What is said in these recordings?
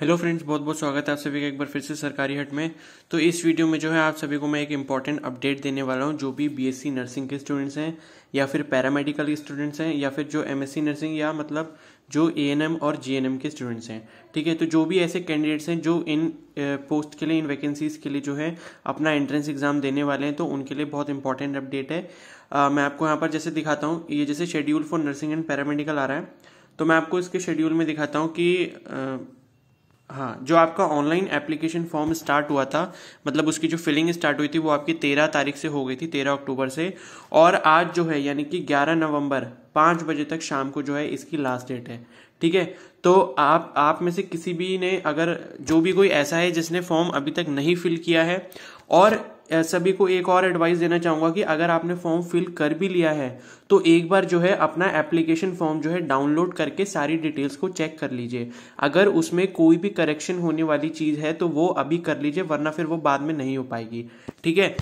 hello friends बहुत बहुत स्वागत है आप सभी का एक बार फिर से सरकारी हट में तो इस वीडियो में जो है आप सभी को मैं एक इम्पॉर्टेंट अपडेट देने वाला हूँ जो भी बीएससी नर्सिंग के स्टूडेंट्स हैं या फिर पैरामेडिकल के स्टूडेंट्स हैं या फिर जो एमएससी नर्सिंग या मतलब जो एएनएम और जीएनएम के स्टूडेंट्स हैं ठीक है तो जो भी ऐसे कैंडिडेट्स हैं जो इन पोस्ट के लिए इन वैकेंसीज़ के लिए जो है अपना एंट्रेंस एग्ज़ाम देने वाले हैं तो उनके लिए बहुत इंपॉर्टेंट अपडेट है आ, मैं आपको यहाँ पर जैसे दिखाता हूँ ये जैसे schedule for nursing and paramedical आ रहा है तो मैं आपको इसके शेड्यूल में दिखाता हूँ कि हाँ जो आपका ऑनलाइन एप्लीकेशन फॉर्म स्टार्ट हुआ था मतलब उसकी जो फिलिंग स्टार्ट हुई थी वो आपकी तेरह तारीख से हो गई थी तेरह अक्टूबर से और आज जो है यानी कि ग्यारह नवंबर पाँच बजे तक शाम को जो है इसकी लास्ट डेट है ठीक है तो आप आप में से किसी भी ने अगर जो भी कोई ऐसा है जिसने फॉर्म अभी तक नहीं फिल किया है और सभी को एक और एडवाइस देना चाहूँगा कि अगर आपने फॉर्म फिल कर भी लिया है तो एक बार जो है अपना एप्लीकेशन फॉर्म जो है डाउनलोड करके सारी डिटेल्स को चेक कर लीजिए अगर उसमें कोई भी करेक्शन होने वाली चीज़ है तो वो अभी कर लीजिए वरना फिर वो बाद में नहीं हो पाएगी ठीक है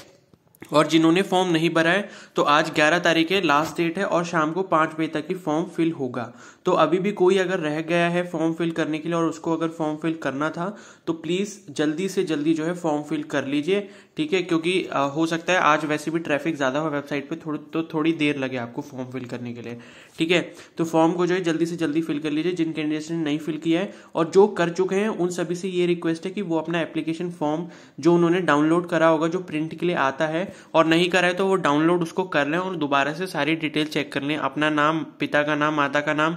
और जिन्होंने फॉर्म नहीं भरा है तो आज 11 तारीख है लास्ट डेट है और शाम को पाँच बजे तक ही फॉर्म फिल होगा तो अभी भी कोई अगर रह गया है फॉर्म फिल करने के लिए और उसको अगर फॉर्म फिल करना था तो प्लीज़ जल्दी से जल्दी जो है फॉर्म फिल कर लीजिए ठीक है क्योंकि आ, हो सकता है आज वैसे भी ट्रैफिक ज़्यादा हो वेबसाइट पर थोड़ी तो थोड़ी देर लगे आपको फॉर्म फिल करने के लिए ठीक है तो फॉर्म को जो है जल्दी से जल्दी फिल कर लीजिए जिन कैंडिडेट्स ने नहीं फिल किया है और जो कर चुके हैं उन सभी से ये रिक्वेस्ट है कि वो अपना एप्लीकेशन फॉर्म जो उन्होंने डाउनलोड करा होगा जो प्रिंट के लिए आता है और नहीं करा है तो वो डाउनलोड उसको कर लें और दोबारा से सारी डिटेल चेक कर लें अपना नाम पिता का नाम माता का नाम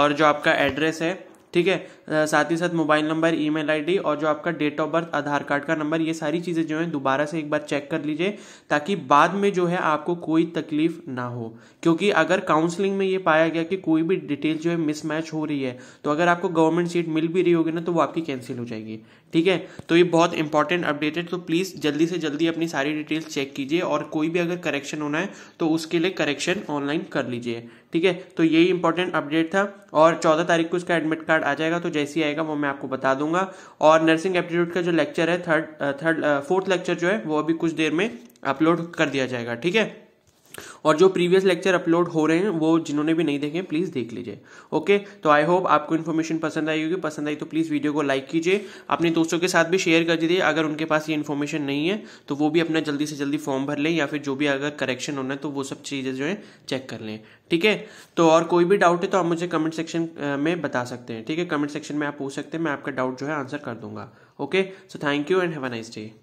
और जो आपका एड्रेस है ठीक है साथ ही साथ मोबाइल नंबर ईमेल आईडी और जो आपका date of birth Aadhaar card का नंबर ये सारी चीज़ें जो हैं दोबारा से एक बार चेक कर लीजिए ताकि बाद में जो है आपको कोई तकलीफ ना हो क्योंकि अगर काउंसलिंग में ये पाया गया कि कोई भी डिटेल जो है मिसमैच हो रही है तो अगर आपको गवर्नमेंट सीट मिल भी रही होगी ना तो वो आपकी कैंसिल हो जाएगी ठीक है तो ये बहुत इंपॉर्टेंट अपडेटेड तो प्लीज़ जल्दी से जल्दी अपनी सारी डिटेल्स चेक कीजिए और कोई भी अगर करेक्शन होना है तो उसके लिए करेक्शन ऑनलाइन कर लीजिए ठीक है तो यही इंपॉर्टेंट अपडेट था और चौदह तारीख को इसका एडमिट कार्ड आ जाएगा तो जैसे ही आएगा वो मैं आपको बता दूंगा और नर्सिंग एप्टीट्यूड का जो लेक्चर है थर्ड थर्ड फोर्थ लेक्चर जो है वो अभी कुछ देर में अपलोड कर दिया जाएगा ठीक है और जो प्रीवियस लेक्चर अपलोड हो रहे हैं वो जिन्होंने भी नहीं देखे प्लीज़ देख लीजिए ओके तो आई होप आपको इन्फॉर्मेशन पसंद आई होगी पसंद आई तो प्लीज़ वीडियो को लाइक कीजिए अपने दोस्तों के साथ भी शेयर कर दीजिए अगर उनके पास ये इन्फॉर्मेशन नहीं है तो वो भी अपना जल्दी से जल्दी फॉर्म भर लें या फिर जो भी अगर करेक्शन होना है तो वो सब चीज़ें जो है चेक कर लें ठीक है तो और कोई भी डाउट है तो आप मुझे कमेंट सेक्शन में बता सकते हैं ठीक है कमेंट सेक्शन में आप पूछ सकते हैं मैं आपका डाउट जो है आंसर कर दूंगा okay so thank you and have a nice day